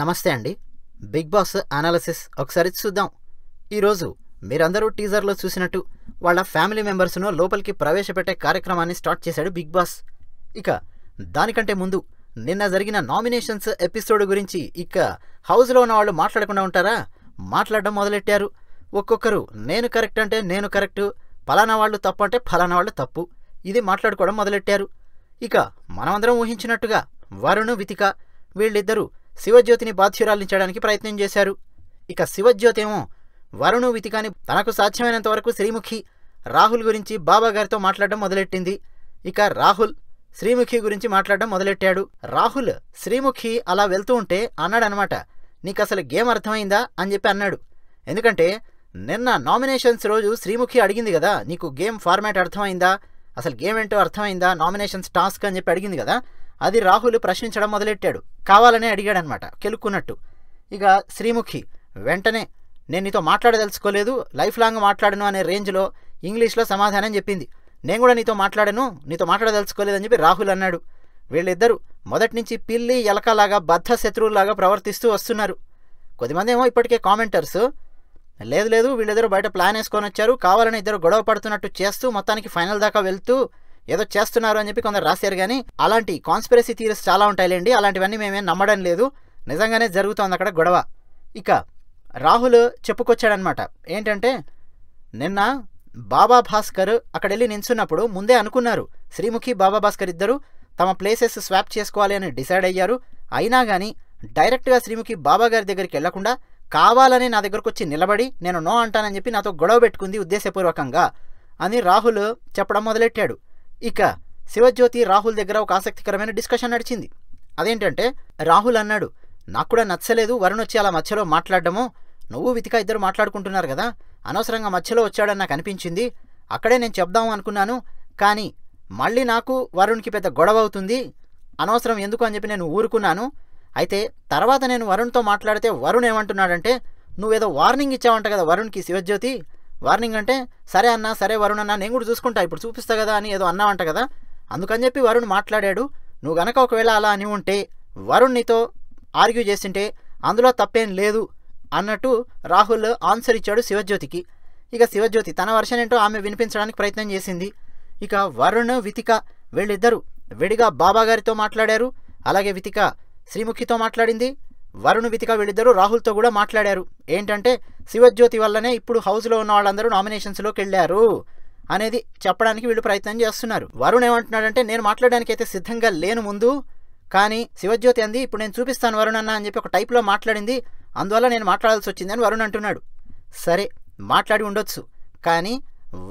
నమస్తే అండి big boss analysis ఒకసారి చూద్దాం ఈరోజు మీరందరూ టీజర్లో చూసినట్టు వాళ్ళ ఫ్యామిలీ మెంబర్స్ను లోపలికి ప్రవేశపెట్టే కార్యక్రమాన్ని స్టార్ట్ చేశాడు బిగ్ బాస్ ఇక దానికంటే ముందు నిన్న జరిగిన నామినేషన్స్ ఎపిసోడ్ గురించి ఇక హౌస్లో ఉన్న వాళ్ళు మాట్లాడకుండా ఉంటారా మాట్లాడడం మొదలెట్టారు ఒక్కొక్కరు నేను కరెక్ట్ అంటే నేను కరెక్టు ఫలానా వాళ్ళు తప్పు అంటే ఫలానా వాళ్ళు తప్పు ఇది మాట్లాడుకోవడం మొదలెట్టారు ఇక మనమందరం ఊహించినట్టుగా వరుణ్ వితిక వీళ్ళిద్దరూ శివజ్యోతిని బాధ్యురాలించడానికి ప్రయత్నం చేశారు ఇక శివజ్యోతేమో వరుణు వితికాని తనకు సాధ్యమైనంత వరకు శ్రీముఖి రాహుల్ గురించి బాబాగారితో మాట్లాడడం మొదలెట్టింది ఇక రాహుల్ శ్రీముఖి గురించి మాట్లాడడం మొదలెట్టాడు రాహుల్ శ్రీముఖి అలా వెళ్తూ ఉంటే అన్నాడనమాట నీకు అసలు గేమ్ అర్థమైందా అని చెప్పి అన్నాడు ఎందుకంటే నిన్న నామినేషన్స్ రోజు శ్రీముఖి అడిగింది కదా నీకు గేమ్ ఫార్మాట్ అర్థమైందా అసలు గేమ్ ఏంటో అర్థమైందా నామినేషన్స్ టాస్క్ అని చెప్పి అడిగింది కదా అది రాహుల్ ప్రశ్నించడం మొదలెట్టాడు కావాలనే అడిగాడనమాట కెలుక్కున్నట్టు ఇక శ్రీముఖి వెంటనే నేను నీతో మాట్లాడదలుచుకోలేదు లైఫ్ లాంగ్ మాట్లాడను అనే రేంజ్లో ఇంగ్లీష్లో సమాధానం చెప్పింది నేను కూడా నీతో మాట్లాడను నీతో మాట్లాడదలుచుకోలేదని చెప్పి రాహుల్ అన్నాడు వీళ్ళిద్దరూ మొదటి నుంచి పిల్లి ఎలకలాగా బద్ధ శత్రువులాగా ప్రవర్తిస్తూ వస్తున్నారు కొద్దిమంది ఏమో ఇప్పటికే కామెంటర్స్ లేదు లేదు వీళ్ళిద్దరు బయట ప్లాన్ వేసుకొని వచ్చారు కావాలని ఇద్దరు గొడవ పడుతున్నట్టు చేస్తూ మొత్తానికి ఫైనల్ దాకా వెళ్తూ ఏదో చేస్తున్నారు అని చెప్పి కొందరు రాశారు కానీ అలాంటి కాన్స్పిరసీ థియరీస్ చాలా ఉంటాయిలేండి అలాంటివన్నీ మేమేం నమ్మడం లేదు నిజంగానే జరుగుతోంది అక్కడ గొడవ ఇక రాహుల్ చెప్పుకొచ్చాడనమాట ఏంటంటే నిన్న బాబా భాస్కర్ అక్కడ వెళ్ళి నించున్నప్పుడు ముందే అనుకున్నారు శ్రీముఖి బాబా భాస్కర్ ఇద్దరు తమ ప్లేసెస్ స్వాప్ చేసుకోవాలి అని డిసైడ్ అయ్యారు అయినా కానీ డైరెక్ట్గా శ్రీముఖి బాబా గారి దగ్గరికి వెళ్లకుండా కావాలని నా దగ్గరకు వచ్చి నిలబడి నేను నో అంటానని చెప్పి నాతో గొడవ పెట్టుకుంది ఉద్దేశపూర్వకంగా అని రాహుల్ చెప్పడం మొదలెట్టాడు ఇక శివజ్యోతి రాహుల్ దగ్గర ఒక ఆసక్తికరమైన డిస్కషన్ నడిచింది అదేంటంటే రాహుల్ అన్నాడు నాకు కూడా నచ్చలేదు వరుణ్ వచ్చి అలా మధ్యలో మాట్లాడడము నువ్వు వితిక ఇద్దరు మాట్లాడుకుంటున్నారు కదా అనవసరంగా మధ్యలో వచ్చాడని నాకు అనిపించింది అక్కడే నేను చెప్దాం అనుకున్నాను కానీ మళ్ళీ నాకు వరుణ్కి పెద్ద గొడవ అవుతుంది అనవసరం ఎందుకు అని చెప్పి నేను ఊరుకున్నాను అయితే తర్వాత నేను వరుణ్తో మాట్లాడితే వరుణ్ ఏమంటున్నాడంటే నువ్వేదో వార్నింగ్ ఇచ్చావంట కదా వరుణ్కి శివజ్యోతి వార్నింగ్ అంటే సరే అన్న సరే వరుణ్ అన్న నేను కూడా చూసుకుంటా ఇప్పుడు చూపిస్తా కదా అని ఏదో అన్నావంట కదా అందుకని చెప్పి వరుణ్ మాట్లాడాడు నువ్వు గనక ఒకవేళ అలా అని ఉంటే వరుణ్ నీతో ఆర్గ్యూ చేసింటే అందులో తప్పేం లేదు అన్నట్టు రాహుల్ ఆన్సర్ ఇచ్చాడు శివజ్యోతికి ఇక శివజ్యోతి తన వర్షన్ ఏంటో ఆమె వినిపించడానికి ప్రయత్నం చేసింది ఇక వరుణ్ వితిక వీళ్ళిద్దరు విడిగా బాబాగారితో మాట్లాడారు అలాగే వితిక శ్రీముఖితో మాట్లాడింది వరుణ్ వితిక వీళ్ళిద్దరూ రాహుల్తో కూడా మాట్లాడారు ఏంటంటే శివజ్యోతి వల్లనే ఇప్పుడు హౌస్లో ఉన్న వాళ్ళందరూ నామినేషన్స్లోకి వెళ్ళారు అనేది చెప్పడానికి వీళ్ళు ప్రయత్నం చేస్తున్నారు వరుణ్ ఏమంటున్నాడంటే నేను మాట్లాడడానికి అయితే సిద్ధంగా లేను ముందు కానీ శివజ్యోతి అంది ఇప్పుడు నేను చూపిస్తాను వరుణ్ అన్న అని చెప్పి ఒక టైప్లో మాట్లాడింది అందువల్ల నేను మాట్లాడాల్సి వచ్చిందని వరుణ్ అంటున్నాడు సరే మాట్లాడి ఉండొచ్చు కానీ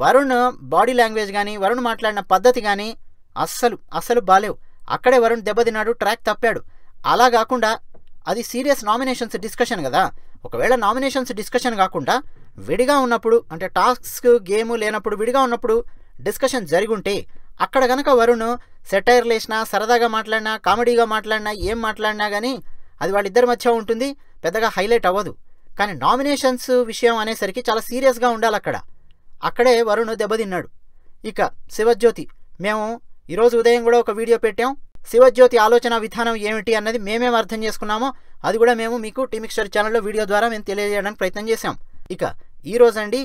వరుణ్ బాడీ లాంగ్వేజ్ కానీ వరుణ్ మాట్లాడిన పద్ధతి కానీ అస్సలు అస్సలు బాలేవు అక్కడే వరుణ్ దెబ్బతిన్నాడు ట్రాక్ తప్పాడు అలా కాకుండా అది సీరియస్ నామినేషన్స్ డిస్కషన్ కదా ఒకవేళ నామినేషన్స్ డిస్కషన్ కాకుండా విడిగా ఉన్నప్పుడు అంటే టాస్క్ గేమ్ లేనప్పుడు విడిగా ఉన్నప్పుడు డిస్కషన్ జరిగుంటే అక్కడ గనక వరుణ్ సెటైర్ లేసినా సరదాగా మాట్లాడినా కామెడీగా మాట్లాడినా ఏం మాట్లాడినా కానీ అది వాళ్ళిద్దరి మధ్య ఉంటుంది పెద్దగా హైలైట్ అవ్వదు కానీ నామినేషన్స్ విషయం అనేసరికి చాలా సీరియస్గా ఉండాలి అక్కడ అక్కడే వరుణ్ దెబ్బతిన్నాడు ఇక శివజ్యోతి మేము ఈరోజు ఉదయం కూడా ఒక వీడియో పెట్టాం శివజ్యోతి ఆలోచన విధానం ఏమిటి అన్నది మేమేం అర్థం చేసుకున్నామో అది కూడా మేము మీకు టీమిక్స్టర్ ఛానల్లో వీడియో ద్వారా మేము తెలియజేయడానికి ప్రయత్నం చేశాం ఇక ఈరోజండి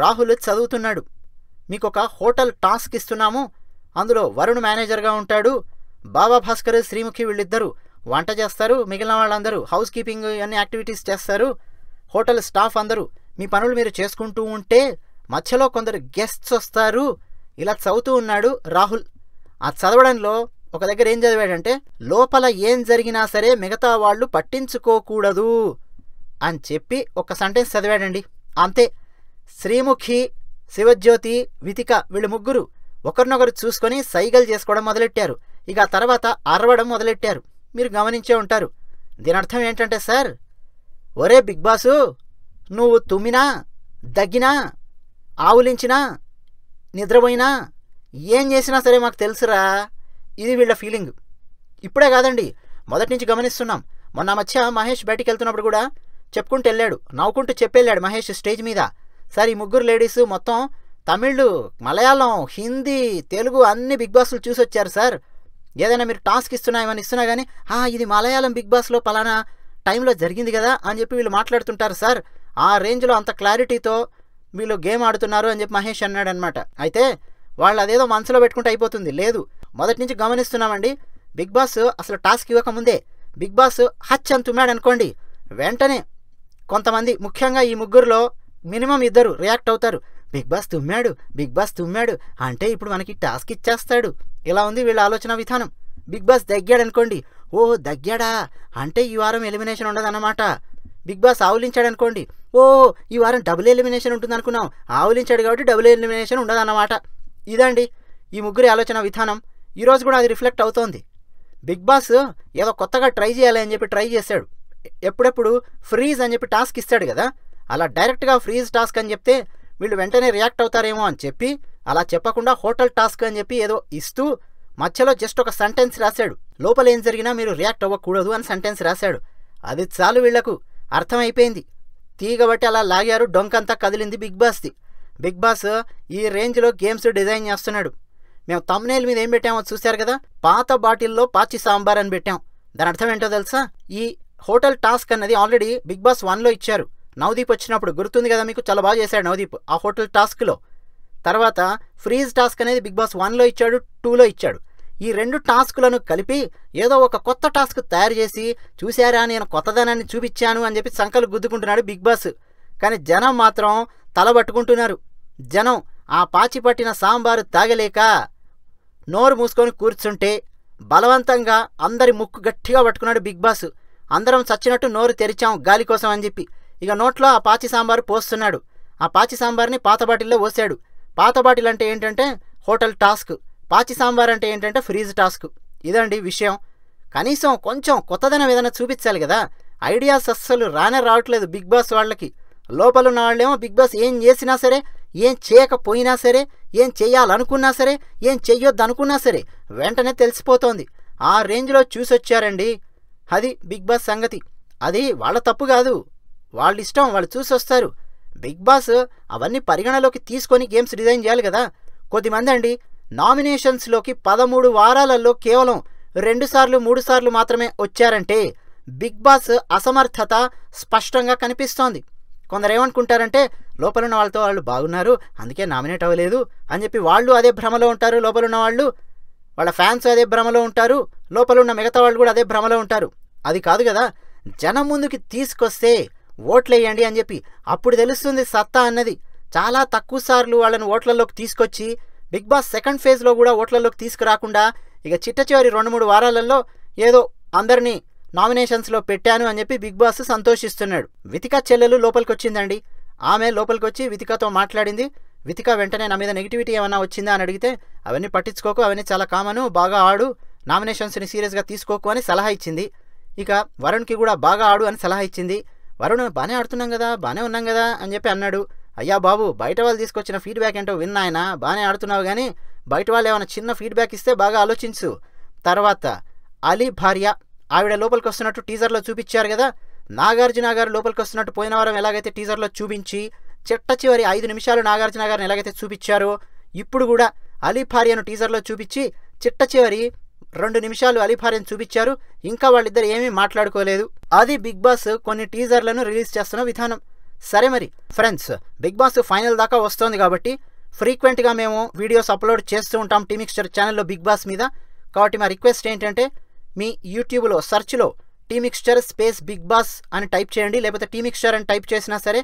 రాహుల్ చదువుతున్నాడు మీకు ఒక హోటల్ టాస్క్ ఇస్తున్నాము అందులో వరుణ్ మేనేజర్గా ఉంటాడు బాబా భాస్కర్ శ్రీముఖి వీళ్ళిద్దరూ వంట చేస్తారు మిగిలిన వాళ్ళందరూ హౌస్ కీపింగ్ అన్ని యాక్టివిటీస్ చేస్తారు హోటల్ స్టాఫ్ అందరూ మీ పనులు మీరు చేసుకుంటూ ఉంటే మధ్యలో కొందరు గెస్ట్స్ వస్తారు ఇలా చదువుతూ ఉన్నాడు రాహుల్ ఆ చదవడంలో ఒక దగ్గర ఏం చదివాడంటే లోపల ఏం జరిగినా సరే మిగతా వాళ్ళు పట్టించుకోకూడదు అని చెప్పి ఒక సెంటెన్స్ చదివాడండి అంతే శ్రీముఖి శివజ్యోతి వితిక వీళ్ళు ముగ్గురు ఒకరినొకరు చూసుకొని సైగలు చేసుకోవడం మొదలెట్టారు ఇక తర్వాత అరవడం మొదలెట్టారు మీరు గమనించే ఉంటారు దీని అర్థం ఏంటంటే సార్ ఒరే బిగ్ బాసు నువ్వు తుమ్మినా దగ్గినా ఆవులించినా నిద్రపోయినా ఏం చేసినా సరే మాకు తెలుసురా ఇది వీళ్ళ ఫీలింగ్ ఇప్పుడే కాదండి మొదటి నుంచి గమనిస్తున్నాం మొన్న మధ్య మహేష్ బయటికి వెళ్తున్నప్పుడు కూడా చెప్పుకుంటూ వెళ్ళాడు నవ్వుకుంటూ చెప్పెళ్ళాడు మహేష్ స్టేజ్ మీద సార్ ఈ ముగ్గురు లేడీస్ మొత్తం తమిళ్ మలయాళం హిందీ తెలుగు అన్ని బిగ్ బాస్లు చూసి వచ్చారు సార్ ఏదైనా మీరు టాస్క్ ఇస్తున్నా ఏమైనా ఇస్తున్నా కానీ ఇది మలయాళం బిగ్ బాస్లో పలానా టైంలో జరిగింది కదా అని చెప్పి వీళ్ళు మాట్లాడుతుంటారు సార్ ఆ రేంజ్లో అంత క్లారిటీతో వీళ్ళు గేమ్ ఆడుతున్నారు అని చెప్పి మహేష్ అన్నాడు అనమాట అయితే వాళ్ళు అదేదో మనసులో పెట్టుకుంటే అయిపోతుంది లేదు మొదటి నుంచి గమనిస్తున్నామండి బిగ్ బాస్ అసలు టాస్క్ ఇవ్వకముందే బిగ్ బాస్ హచ్ అని తుమ్మాడు అనుకోండి వెంటనే కొంతమంది ముఖ్యంగా ఈ ముగ్గురులో మినిమం ఇద్దరు రియాక్ట్ అవుతారు బిగ్ బాస్ తుమ్మాడు బిగ్ బాస్ తుమ్మాడు అంటే ఇప్పుడు మనకి టాస్క్ ఇచ్చేస్తాడు ఇలా ఉంది వీళ్ళ ఆలోచన విధానం బిగ్ బాస్ దగ్గాడు అనుకోండి ఓ దగ్గాడా అంటే ఈ వారం ఎలిమినేషన్ ఉండదన్నమాట బిగ్ బాస్ ఆవులించాడు అనుకోండి ఓ ఈ వారం డబుల్ ఎలిమినేషన్ ఉంటుంది అనుకున్నాం ఆవులించాడు కాబట్టి డబుల్ ఎలిమినేషన్ ఉండదన్నమాట ఇదండి ఈ ముగ్గురి ఆలోచన విధానం ఈరోజు కూడా అది రిఫ్లెక్ట్ అవుతోంది బిగ్ బాస్ ఏదో కొత్తగా ట్రై చేయాలి అని చెప్పి ట్రై చేశాడు ఎప్పుడెప్పుడు ఫ్రీజ్ అని చెప్పి టాస్క్ ఇస్తాడు కదా అలా డైరెక్ట్గా ఫ్రీజ్ టాస్క్ అని చెప్తే వీళ్ళు వెంటనే రియాక్ట్ అవుతారేమో అని చెప్పి అలా చెప్పకుండా హోటల్ టాస్క్ అని చెప్పి ఏదో ఇస్తూ మధ్యలో జస్ట్ ఒక సెంటెన్స్ రాశాడు లోపల ఏం జరిగినా మీరు రియాక్ట్ అవ్వకూడదు అని సెంటెన్స్ రాశాడు అది చాలు వీళ్లకు అర్థమైపోయింది తీగబట్టి అలా లాగారు డొంకంతా కదిలింది బిగ్ బాస్ది బిగ్ బాస్ ఈ రేంజ్లో గేమ్స్ డిజైన్ చేస్తున్నాడు మేము తమ్నేల్ మీద ఏం పెట్టామో చూశారు కదా పాత బాటిల్లో పాచి సాంబార్ అని పెట్టాం దాని అర్థం ఏంటో తెలుసా ఈ హోటల్ టాస్క్ అన్నది ఆల్రెడీ బిగ్ బాస్ వన్లో ఇచ్చారు నవదీప్ వచ్చినప్పుడు గుర్తుంది కదా మీకు చాలా బాగా చేశాడు నవదీప్ ఆ హోటల్ టాస్క్లో తర్వాత ఫ్రీజ్ టాస్క్ అనేది బిగ్ బాస్ వన్లో ఇచ్చాడు టూలో ఇచ్చాడు ఈ రెండు టాస్క్లను కలిపి ఏదో ఒక కొత్త టాస్క్ తయారు చేసి చూశారా నేను కొత్తదనాన్ని చూపించాను అని చెప్పి సంకలు గుద్దుకుంటున్నాడు బిగ్ బాస్ కానీ జనం మాత్రం తల పట్టుకుంటున్నారు జనం ఆ పాచి పట్టిన సాంబారు తాగలేక నోరు మూసుకొని కూర్చుంటే బలవంతంగా అందరి ముక్కు గట్టిగా పట్టుకున్నాడు బిగ్ బాస్ అందరం చచ్చినట్టు నోరు తెరిచాం గాలి కోసం అని చెప్పి ఇక నోట్లో ఆ పాచి సాంబారు పోస్తున్నాడు ఆ పాచి సాంబార్ని పాత బాటిల్లో పోసాడు పాత బాటిల్ అంటే ఏంటంటే హోటల్ టాస్క్ పాచి సాంబార్ అంటే ఏంటంటే ఫ్రీజ్ టాస్క్ ఇదండి విషయం కనీసం కొంచెం కొత్తదనం ఏదైనా చూపించాలి కదా ఐడియాస్ అస్సలు రానే రావట్లేదు బిగ్ బాస్ వాళ్ళకి లోపలున్న వాళ్ళేమో బిగ్ బాస్ ఏం చేసినా సరే ఏం చేయకపోయినా సరే ఏం చేయాలనుకున్నా సరే ఏం చెయ్యొద్దనుకున్నా సరే వెంటనే తెలిసిపోతోంది ఆ రేంజ్లో చూసొచ్చారండి అది బిగ్ బాస్ సంగతి అది వాళ్ళ తప్పు కాదు వాళ్ళిష్టం ఇష్టం వాళ్ళు చూసొస్తారు బిగ్ బాస్ అవన్నీ పరిగణలోకి తీసుకొని గేమ్స్ డిజైన్ చేయాలి కదా కొద్దిమంది అండి నామినేషన్స్లోకి పదమూడు వారాలలో కేవలం రెండుసార్లు మూడుసార్లు మాత్రమే వచ్చారంటే బిగ్ బాస్ అసమర్థత స్పష్టంగా కనిపిస్తోంది కొందరు ఏమనుకుంటారంటే లోపల ఉన్న వాళ్ళతో వాళ్ళు బాగున్నారు అందుకే నామినేట్ అవ్వలేదు అని చెప్పి వాళ్ళు అదే భ్రమలో ఉంటారు లోపల ఉన్న వాళ్ళు వాళ్ళ ఫ్యాన్స్ అదే భ్రమలో ఉంటారు లోపల ఉన్న మిగతా వాళ్ళు కూడా అదే భ్రమలో ఉంటారు అది కాదు కదా జనం ముందుకి తీసుకొస్తే ఓట్లేయండి అని చెప్పి అప్పుడు తెలుస్తుంది సత్తా అన్నది చాలా తక్కువ సార్లు వాళ్ళని ఓట్లలోకి తీసుకొచ్చి బిగ్ బాస్ సెకండ్ ఫేజ్లో కూడా ఓట్లలోకి తీసుకురాకుండా ఇక చిట్ట చివరి రెండు మూడు వారాలలో ఏదో అందరినీ నామినేషన్స్లో పెట్టాను అని చెప్పి బిగ్ బాస్ సంతోషిస్తున్నాడు వితిక చెల్లెలు లోపలికొచ్చిందండి ఆమె లోపలికొచ్చి వితికతో మాట్లాడింది వితిక వెంటనే నా మీద నెగిటివిటీ ఏమైనా వచ్చిందా అని అడిగితే అవన్నీ పట్టించుకోకు అవన్నీ చాలా కామను బాగా ఆడు నామినేషన్స్ని సీరియస్గా తీసుకోకు అని సలహా ఇచ్చింది ఇక వరుణ్కి కూడా బాగా ఆడు అని సలహా ఇచ్చింది వరుణ్ బాగానే ఆడుతున్నాం కదా బాగానే ఉన్నాం కదా అని చెప్పి అన్నాడు అయ్యా బాబు బయట వాళ్ళు తీసుకొచ్చిన ఫీడ్బ్యాక్ ఏంటో విన్నాయన బాగానే ఆడుతున్నావు కానీ బయట వాళ్ళు ఏమైనా చిన్న ఫీడ్బ్యాక్ ఇస్తే బాగా ఆలోచించు తర్వాత అలీ భార్య ఆవిడ లోపలికి వస్తున్నట్టు టీజర్లో చూపించారు కదా నాగార్జున గారు లోపలికి వస్తున్నట్టు పోయిన వారం ఎలాగైతే టీజర్లో చూపించి చిట్ట చివరి ఐదు నిమిషాలు నాగార్జున గారిని ఎలాగైతే చూపించారో ఇప్పుడు కూడా అలీ భార్యను టీజర్లో చూపించి చిట్ట చివరి రెండు నిమిషాలు అలీ భార్యను చూపించారు ఇంకా వాళ్ళిద్దరు ఏమీ మాట్లాడుకోలేదు అది బిగ్ బాస్ కొన్ని టీజర్లను రిలీజ్ చేస్తున్న విధానం సరే మరి ఫ్రెండ్స్ బిగ్ బాస్ ఫైనల్ దాకా వస్తోంది కాబట్టి ఫ్రీక్వెంట్గా మేము వీడియోస్ అప్లోడ్ చేస్తూ ఉంటాం టీమిక్స్టర్ ఛానల్లో బిగ్ బాస్ మీద కాబట్టి మా రిక్వెస్ట్ ఏంటంటే మీ యూట్యూబ్లో సర్చ్లో tea mixture space big boss అని టైప్ చేయండి లేకపోతే టీ మిక్స్చర్ అని టైప్ చేసినా సరే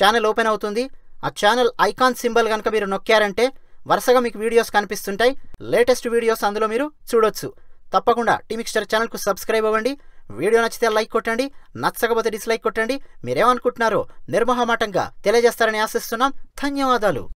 ఛానల్ ఓపెన్ అవుతుంది ఆ ఛానల్ ఐకాన్ సింబల్ కనుక మీరు నొక్కారంటే వరుసగా మీకు వీడియోస్ కనిపిస్తుంటాయి లేటెస్ట్ వీడియోస్ అందులో మీరు చూడొచ్చు తప్పకుండా టీ మిక్స్చర్ ఛానల్కు సబ్స్క్రైబ్ అవ్వండి వీడియో నచ్చితే లైక్ కొట్టండి నచ్చకపోతే డిస్లైక్ కొట్టండి మీరేమనుకుంటున్నారో నిర్మహమాటంగా తెలియజేస్తారని ఆశిస్తున్నాం ధన్యవాదాలు